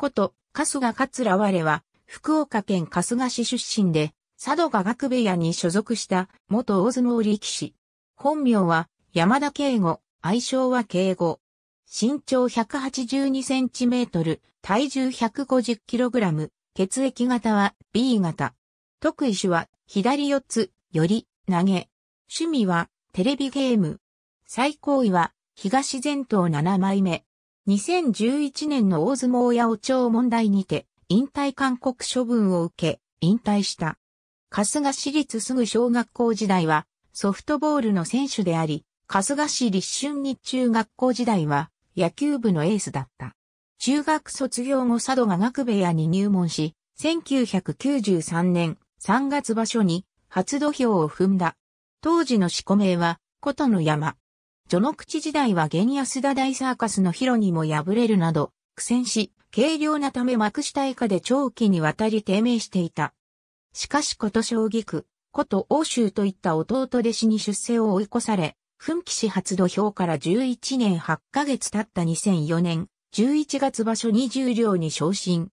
こと、春日桂我は、福岡県春日市出身で、佐渡が学部屋に所属した元大相撲力士。本名は山田敬吾、愛称は敬吾。身長182センチメートル、体重150キログラム、血液型は B 型。得意種は左四つ、より、投げ。趣味はテレビゲーム。最高位は東前頭7枚目。2011年の大相撲八百長問題にて、引退勧告処分を受け、引退した。春日市立すぐ小学校時代は、ソフトボールの選手であり、春日市立春日中学校時代は、野球部のエースだった。中学卒業後佐渡が学部屋に入門し、1993年3月場所に初土俵を踏んだ。当時の四股名は、琴の山。序の口時代は現安田大サーカスのヒロにも敗れるなど、苦戦し、軽量なため幕下以下で長期にわたり低迷していた。しかしこと将棋区、こと欧州といった弟弟子に出世を追い越され、奮起し初土俵から11年8ヶ月経った2004年、11月場所に十両に昇進。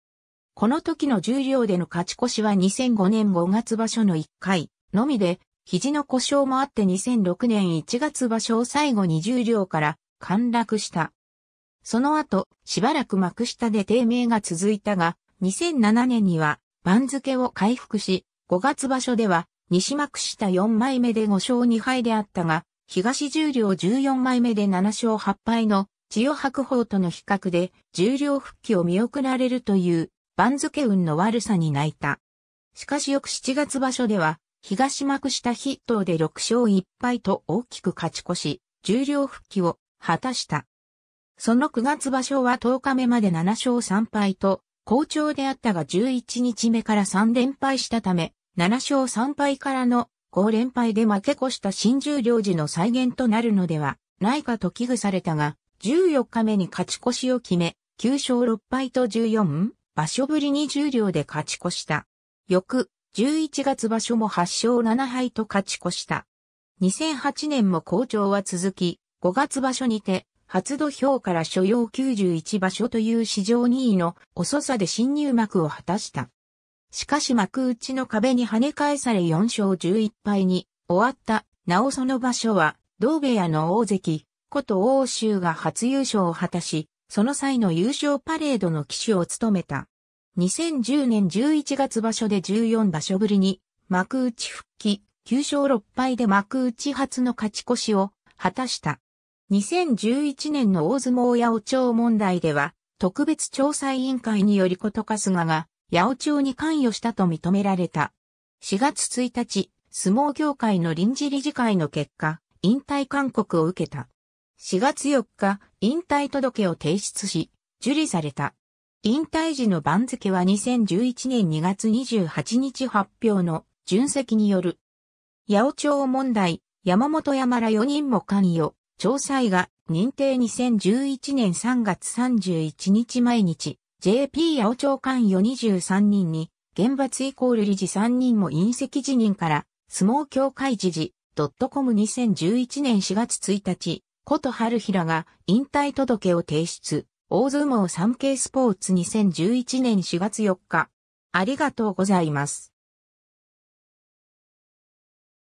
この時の十両での勝ち越しは2005年5月場所の1回のみで、肘の故障もあって2006年1月場所を最後に重量から陥落した。その後、しばらく幕下で低迷が続いたが、2007年には番付を回復し、5月場所では西幕下4枚目で5勝2敗であったが、東重量14枚目で7勝8敗の千代白鵬との比較で重量復帰を見送られるという番付運の悪さに泣いた。しかし翌7月場所では東幕下筆頭で6勝1敗と大きく勝ち越し、重量復帰を果たした。その9月場所は10日目まで7勝3敗と、好調であったが11日目から3連敗したため、7勝3敗からの5連敗で負け越した新十両時の再現となるのではないかと危惧されたが、14日目に勝ち越しを決め、9勝6敗と14、場所ぶりに重量両で勝ち越した。翌11月場所も8勝7敗と勝ち越した。2008年も好調は続き、5月場所にて、初土俵から所要91場所という史上2位の遅さで新入幕を果たした。しかし幕内の壁に跳ね返され4勝11敗に終わった、なおその場所は、同部屋の大関、こと欧州が初優勝を果たし、その際の優勝パレードの騎手を務めた。2010年11月場所で14場所ぶりに幕内復帰、9勝6敗で幕内初の勝ち越しを果たした。2011年の大相撲八百長問題では、特別調査委員会によりこと春日が八百長に関与したと認められた。4月1日、相撲協会の臨時理事会の結果、引退勧告を受けた。4月4日、引退届を提出し、受理された。引退時の番付は2011年2月28日発表の純席による。八尾町問題、山本山ら4人も関与、調査員が認定2011年3月31日毎日、JP 八尾町関与23人に、厳罰イコール理事3人も隕石辞任から、相撲協会知事、ドットコム2011年4月1日、こと春平が引退届を提出。大相撲 3K スポーツ2011年4月4日。ありがとうございます。